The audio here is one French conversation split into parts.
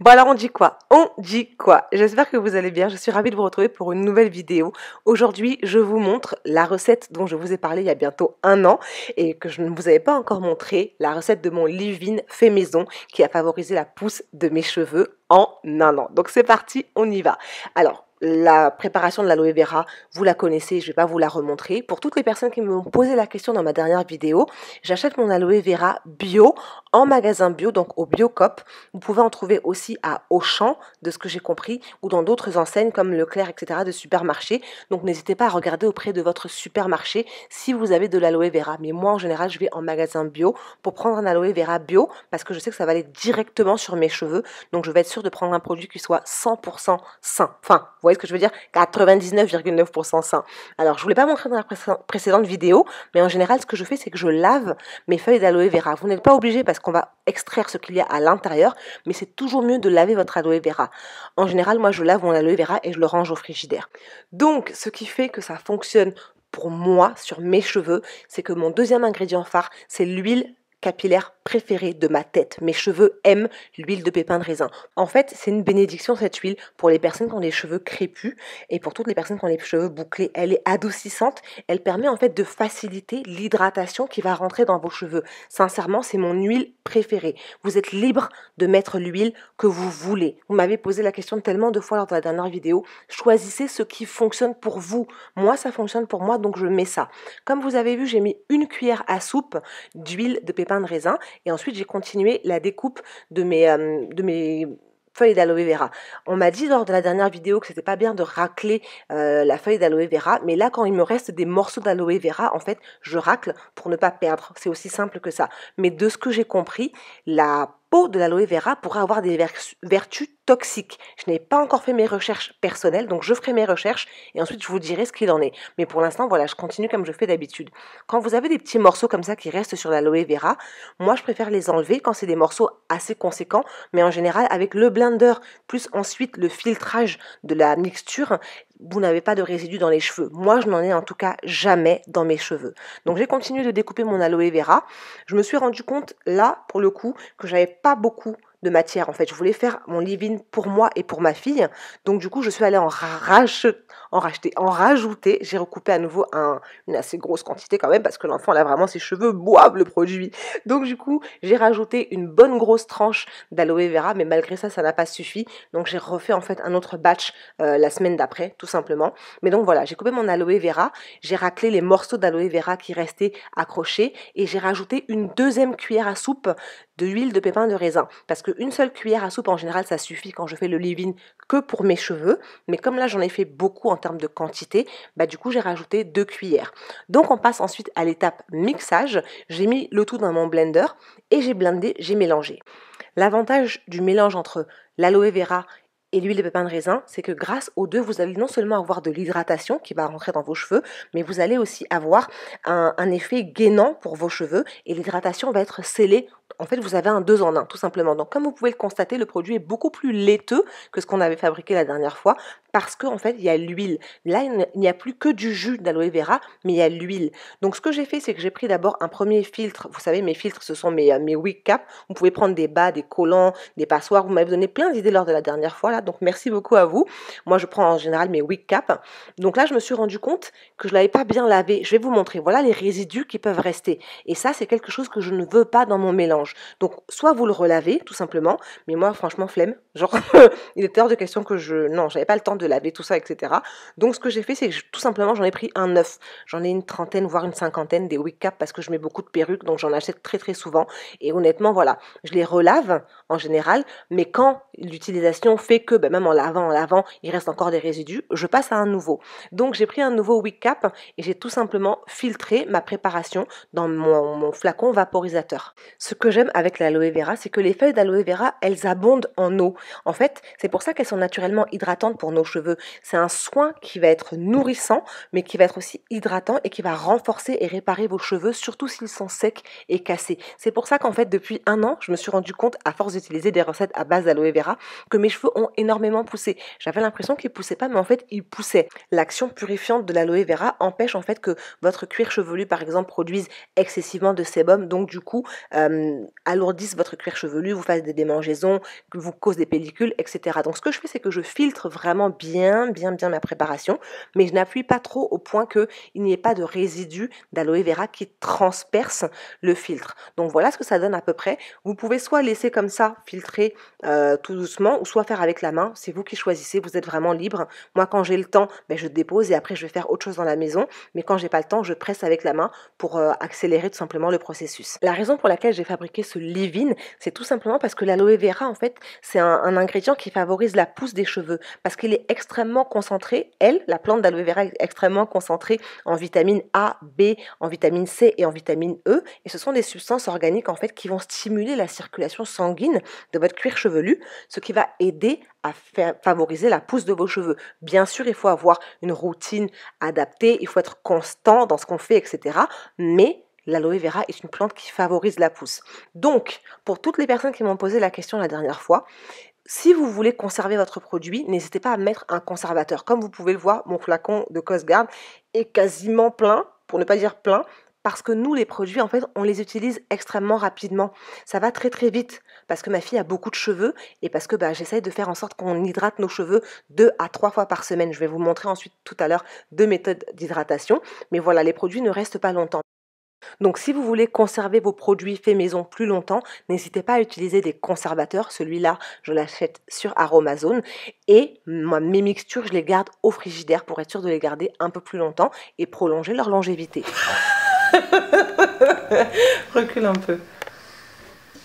Bon alors on dit quoi On dit quoi J'espère que vous allez bien, je suis ravie de vous retrouver pour une nouvelle vidéo. Aujourd'hui je vous montre la recette dont je vous ai parlé il y a bientôt un an et que je ne vous avais pas encore montré, la recette de mon leave-in fait maison qui a favorisé la pousse de mes cheveux en un an. Donc c'est parti, on y va. Alors la préparation de l'aloe vera, vous la connaissez, je ne vais pas vous la remontrer. Pour toutes les personnes qui m'ont posé la question dans ma dernière vidéo, j'achète mon aloe vera bio en magasin bio, donc au Biocop. Vous pouvez en trouver aussi à Auchan, de ce que j'ai compris, ou dans d'autres enseignes comme Leclerc, etc., de supermarché. Donc n'hésitez pas à regarder auprès de votre supermarché si vous avez de l'aloe vera. Mais moi, en général, je vais en magasin bio pour prendre un aloe vera bio parce que je sais que ça va aller directement sur mes cheveux. Donc je vais être sûre de prendre un produit qui soit 100% sain. Enfin, vous voyez ce que je veux dire 99,9% sain. Alors, je voulais pas montrer dans la précédente vidéo, mais en général, ce que je fais, c'est que je lave mes feuilles d'aloe vera. Vous n'êtes pas obligé parce qu'on va extraire ce qu'il y a à l'intérieur, mais c'est toujours mieux de laver votre aloe vera. En général, moi, je lave mon aloe vera et je le range au frigidaire. Donc, ce qui fait que ça fonctionne pour moi, sur mes cheveux, c'est que mon deuxième ingrédient phare, c'est l'huile capillaire préférée de ma tête. Mes cheveux aiment l'huile de pépin de raisin. En fait, c'est une bénédiction cette huile pour les personnes qui ont les cheveux crépus et pour toutes les personnes qui ont les cheveux bouclés. Elle est adoucissante, elle permet en fait de faciliter l'hydratation qui va rentrer dans vos cheveux. Sincèrement, c'est mon huile préférée. Vous êtes libre de mettre l'huile que vous voulez. Vous m'avez posé la question tellement de fois lors de la dernière vidéo. Choisissez ce qui fonctionne pour vous. Moi, ça fonctionne pour moi, donc je mets ça. Comme vous avez vu, j'ai mis une cuillère à soupe d'huile de pépin de raisin et ensuite, j'ai continué la découpe de mes, feuilles de mes d'aloe vera. On m'a dit lors de la dernière vidéo que c'était pas bien de racler euh, la feuille d'aloe vera, mais là quand il me reste des morceaux d'aloe vera, en fait, je racle pour ne pas perdre. C'est aussi simple que ça. Mais de ce que j'ai compris, la peau de l'aloe vera pourrait avoir des vertus toxique. Je n'ai pas encore fait mes recherches personnelles, donc je ferai mes recherches et ensuite je vous dirai ce qu'il en est. Mais pour l'instant, voilà, je continue comme je fais d'habitude. Quand vous avez des petits morceaux comme ça qui restent sur l'aloe vera, moi je préfère les enlever quand c'est des morceaux assez conséquents, mais en général avec le blender, plus ensuite le filtrage de la mixture, vous n'avez pas de résidus dans les cheveux. Moi, je n'en ai en tout cas jamais dans mes cheveux. Donc j'ai continué de découper mon aloe vera. Je me suis rendu compte là, pour le coup, que j'avais pas beaucoup de matière en fait. Je voulais faire mon living pour moi et pour ma fille. Donc du coup, je suis allée en, en racheter, en rajouter. J'ai recoupé à nouveau une assez grosse quantité quand même parce que l'enfant a vraiment ses cheveux boivent le produit. Donc du coup, j'ai rajouté une bonne grosse tranche d'aloe vera, mais malgré ça, ça n'a pas suffi. Donc j'ai refait en fait un autre batch euh, la semaine d'après, tout simplement. Mais donc voilà, j'ai coupé mon aloe vera, j'ai raclé les morceaux d'aloe vera qui restaient accrochés et j'ai rajouté une deuxième cuillère à soupe de huile de pépins de raisin. Parce qu'une seule cuillère à soupe, en général, ça suffit quand je fais le leave que pour mes cheveux. Mais comme là, j'en ai fait beaucoup en termes de quantité, bah, du coup, j'ai rajouté deux cuillères. Donc, on passe ensuite à l'étape mixage. J'ai mis le tout dans mon blender et j'ai blindé j'ai mélangé. L'avantage du mélange entre l'aloe vera et l'huile de pépins de raisin, c'est que grâce aux deux, vous allez non seulement avoir de l'hydratation qui va rentrer dans vos cheveux, mais vous allez aussi avoir un, effet gainant pour vos cheveux et l'hydratation va être scellée en fait, vous avez un deux en un, tout simplement. Donc, comme vous pouvez le constater, le produit est beaucoup plus laiteux que ce qu'on avait fabriqué la dernière fois parce qu'en fait, il y a l'huile. Là, il n'y a plus que du jus d'aloe vera, mais il y a l'huile. Donc, ce que j'ai fait, c'est que j'ai pris d'abord un premier filtre. Vous savez, mes filtres, ce sont mes, euh, mes wig caps. Vous pouvez prendre des bas, des collants, des passoires. Vous m'avez donné plein d'idées lors de la dernière fois, là, donc merci beaucoup à vous. Moi, je prends en général mes wig caps. Donc là, je me suis rendu compte que je ne l'avais pas bien lavé. Je vais vous montrer. Voilà les résidus qui peuvent rester. Et ça, c'est quelque chose que je ne veux pas dans mon mélange. Donc soit vous le relavez tout simplement, mais moi, franchement, flemme. Genre, il était hors de question que je non, j'avais pas le temps de laver tout ça, etc. Donc ce que j'ai fait, c'est que tout simplement, j'en ai pris un neuf. J'en ai une trentaine, voire une cinquantaine des wig caps parce que je mets beaucoup de perruques, donc j'en achète très très souvent. Et honnêtement, voilà, je les relave en général, mais quand l'utilisation fait que ben, même en lavant, en lavant, il reste encore des résidus, je passe à un nouveau. Donc j'ai pris un nouveau Wick Cap et j'ai tout simplement filtré ma préparation dans mon, mon flacon vaporisateur. Ce que j'aime avec l'aloe vera, c'est que les feuilles d'aloe vera, elles abondent en eau. En fait, c'est pour ça qu'elles sont naturellement hydratantes pour nos cheveux. C'est un soin qui va être nourrissant, mais qui va être aussi hydratant et qui va renforcer et réparer vos cheveux, surtout s'ils sont secs et cassés. C'est pour ça qu'en fait, depuis un an, je me suis rendu compte, à force d'utiliser des recettes à base d'aloe vera, que mes cheveux ont énormément énormément poussé. J'avais l'impression qu'il poussait pas, mais en fait, il poussait. L'action purifiante de l'aloe vera empêche en fait que votre cuir chevelu, par exemple, produise excessivement de sébum, donc du coup, euh, alourdisse votre cuir chevelu, vous fasse des démangeaisons, vous cause des pellicules, etc. Donc, ce que je fais, c'est que je filtre vraiment bien, bien, bien ma préparation, mais je n'appuie pas trop au point que il n'y ait pas de résidus d'aloe vera qui transperce le filtre. Donc, voilà ce que ça donne à peu près. Vous pouvez soit laisser comme ça filtrer euh, tout doucement, ou soit faire avec main, c'est vous qui choisissez, vous êtes vraiment libre. Moi, quand j'ai le temps, mais ben, je dépose et après je vais faire autre chose dans la maison. Mais quand j'ai pas le temps, je presse avec la main pour euh, accélérer tout simplement le processus. La raison pour laquelle j'ai fabriqué ce leave c'est tout simplement parce que l'aloe vera, en fait, c'est un, ingrédient qui favorise la pousse des cheveux parce qu'il est extrêmement concentré. Elle, la plante d'aloe vera, est extrêmement concentrée en vitamine A, B, en vitamine C et en vitamine E. Et ce sont des substances organiques en fait qui vont stimuler la circulation sanguine de votre cuir chevelu, ce qui va aider à favoriser la pousse de vos cheveux. Bien sûr, il faut avoir une routine adaptée, il faut être constant dans ce qu'on fait, etc. Mais l'aloe vera est une plante qui favorise la pousse. Donc, pour toutes les personnes qui m'ont posé la question la dernière fois, si vous voulez conserver votre produit, n'hésitez pas à mettre un conservateur. Comme vous pouvez le voir, mon flacon de Cosgard est quasiment plein, pour ne pas dire plein, parce que nous, les produits, en fait, on les utilise extrêmement rapidement. Ça va très très vite parce que ma fille a beaucoup de cheveux et parce que bah, j'essaye de faire en sorte qu'on hydrate nos cheveux deux à trois fois par semaine. Je vais vous montrer ensuite tout à l'heure deux méthodes d'hydratation. Mais voilà, les produits ne restent pas longtemps. Donc si vous voulez conserver vos produits faits maison plus longtemps, n'hésitez pas à utiliser des conservateurs. Celui-là, je l'achète sur Aromazone. Et mes mixtures, je les garde au frigidaire pour être sûr de les garder un peu plus longtemps et prolonger leur longévité. Recule un peu.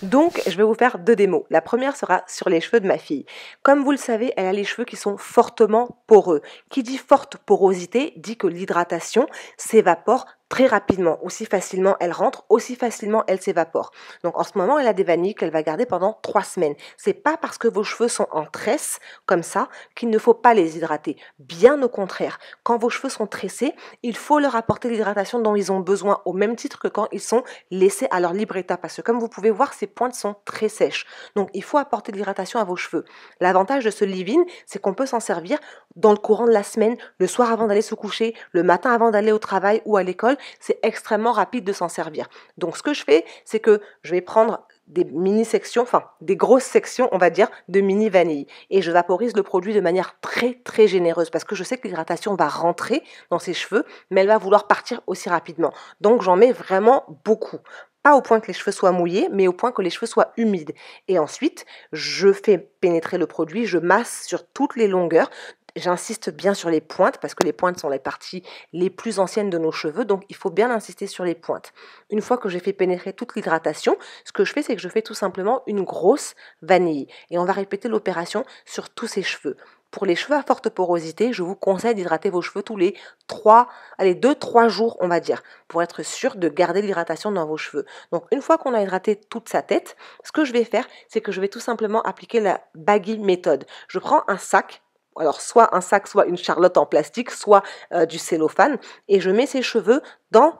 Donc, je vais vous faire deux démos. La première sera sur les cheveux de ma fille. Comme vous le savez, elle a les cheveux qui sont fortement poreux. Qui dit forte porosité dit que l'hydratation s'évapore très rapidement, aussi facilement elle rentre, aussi facilement elle s'évapore. Donc en ce moment, elle a des vanilles qu'elle va garder pendant trois semaines. C'est pas parce que vos cheveux sont en tresse comme ça qu'il ne faut pas les hydrater. Bien au contraire, quand vos cheveux sont tressés, il faut leur apporter l'hydratation dont ils ont besoin au même titre que quand ils sont laissés à leur libre état parce que comme vous pouvez voir, ces pointes sont très sèches. Donc il faut apporter de l'hydratation à vos cheveux. L'avantage de ce leave-in, c'est qu'on peut s'en servir dans le courant de la semaine, le soir avant d'aller se coucher, le matin avant d'aller au travail ou à l'école c'est extrêmement rapide de s'en servir. Donc ce que je fais, c'est que je vais prendre des mini-sections, enfin des grosses sections, on va dire, de mini-vanille. Et je vaporise le produit de manière très très généreuse parce que je sais que l'hydratation va rentrer dans ses cheveux, mais elle va vouloir partir aussi rapidement. Donc j'en mets vraiment beaucoup pas au point que les cheveux soient mouillés, mais au point que les cheveux soient humides. Et ensuite, je fais pénétrer le produit, je masse sur toutes les longueurs J'insiste bien sur les pointes parce que les pointes sont les parties les plus anciennes de nos cheveux, donc il faut bien insister sur les pointes. Une fois que j'ai fait pénétrer toute l'hydratation, ce que je fais, c'est que je fais tout simplement une grosse vanille. Et on va répéter l'opération sur tous ces cheveux. Pour les cheveux à forte porosité, je vous conseille d'hydrater vos cheveux tous les trois, allez, 2-3 jours, on va dire, pour être sûr de garder l'hydratation dans vos cheveux. Donc, une fois qu'on a hydraté toute sa tête, ce que je vais faire, c'est que je vais tout simplement appliquer la baggy méthode. Je prends un sac alors soit un sac, soit une charlotte en plastique, soit euh, du cellophane, et je mets ses cheveux dans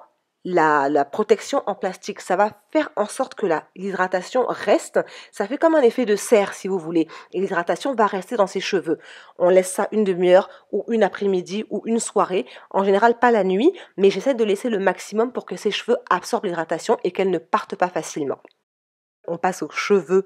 la, protection en plastique. Ça va faire en sorte que l'hydratation reste. Ça fait comme un effet de serre, si vous voulez. Et l'hydratation va rester dans ses cheveux. On laisse ça une demi-heure ou une après-midi ou une soirée. En général, pas la nuit, mais j'essaie de laisser le maximum pour que ses cheveux absorbent l'hydratation et qu'elles ne partent pas facilement. On passe aux cheveux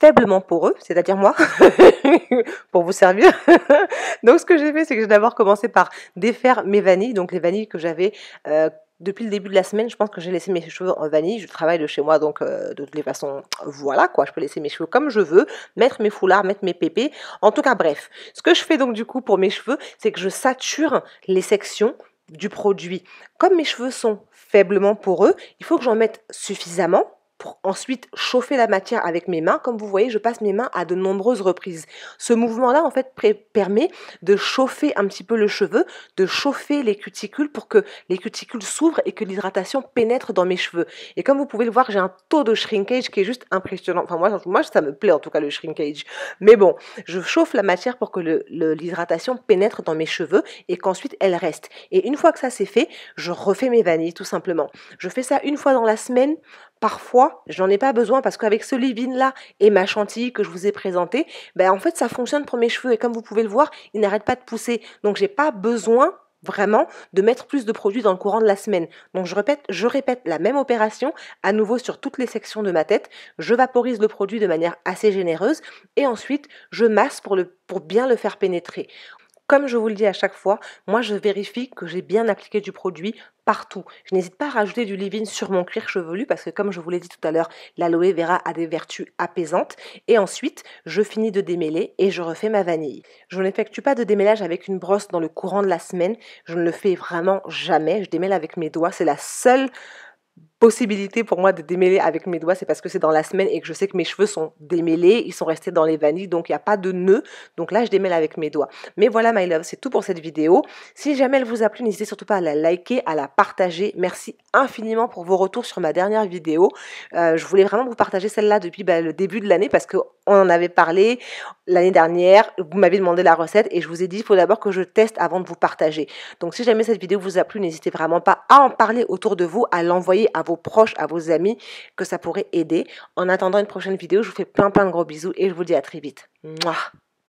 faiblement poreux, c'est-à-dire moi, pour vous servir. donc ce que j'ai fait, c'est que j'ai d'abord commencé par défaire mes vanilles, donc les vanilles que j'avais euh, depuis le début de la semaine, je pense que j'ai laissé mes cheveux en vanille. Je travaille de chez moi, donc euh, de toutes les façons, voilà quoi. Je peux laisser mes cheveux comme je veux, mettre mes foulards, mettre mes pépés. En tout cas, bref. Ce que je fais donc du coup pour mes cheveux, c'est que je sature les sections du produit. Comme mes cheveux sont faiblement poreux, il faut que j'en mette suffisamment pour ensuite chauffer la matière avec mes mains. Comme vous voyez, je passe mes mains à de nombreuses reprises. Ce mouvement-là, en fait, permet de chauffer un petit peu le cheveu, de chauffer les cuticules pour que les cuticules s'ouvrent et que l'hydratation pénètre dans mes cheveux. Et comme vous pouvez le voir, j'ai un taux de shrinkage qui est juste impressionnant. Enfin, moi, moi, ça me plaît en tout cas le shrinkage. Mais bon, je chauffe la matière pour que l'hydratation pénètre dans mes cheveux et qu'ensuite elle reste. Et une fois que ça c'est fait, je refais mes vanilles tout simplement. Je fais ça une fois dans la semaine, parfois je j'en ai pas besoin parce qu'avec ce leave là et ma chantilly que je vous ai présentée, ben en fait ça fonctionne pour mes cheveux et comme vous pouvez le voir, il n'arrête pas de pousser. Donc j'ai pas besoin vraiment de mettre plus de produits dans le courant de la semaine. Donc je répète, je répète la même opération à nouveau sur toutes les sections de ma tête. Je vaporise le produit de manière assez généreuse et ensuite je masse pour, le, pour bien le faire pénétrer. Comme je vous le dis à chaque fois, moi je vérifie que j'ai bien appliqué du produit partout. Je n'hésite pas à rajouter du leave sur mon cuir chevelu parce que comme je vous l'ai dit tout à l'heure, l'aloe vera a des vertus apaisantes. Et ensuite, je finis de démêler et je refais ma vanille. Je n'effectue pas de démêlage avec une brosse dans le courant de la semaine. Je ne le fais vraiment jamais. Je démêle avec mes doigts. C'est la seule possibilité pour moi de démêler avec mes doigts, c'est parce que c'est dans la semaine et que je sais que mes cheveux sont démêlés, ils sont restés dans les vanilles, donc il n'y a pas de nœud. Donc là, je démêle avec mes doigts. Mais voilà, my love, c'est tout pour cette vidéo. Si jamais elle vous a plu, n'hésitez surtout pas à la liker, à la partager. Merci infiniment pour vos retours sur ma dernière vidéo. Euh, je voulais vraiment vous partager celle-là depuis bah, le début de l'année parce que on en avait parlé l'année dernière, vous m'avez demandé la recette et je vous ai dit, il faut d'abord que je teste avant de vous partager. Donc si jamais cette vidéo vous a plu, n'hésitez vraiment pas à en parler autour de vous, à l'envoyer à vos proches, à vos amis, que ça pourrait aider. En attendant une prochaine vidéo, je vous fais plein plein de gros bisous et je vous dis à très vite.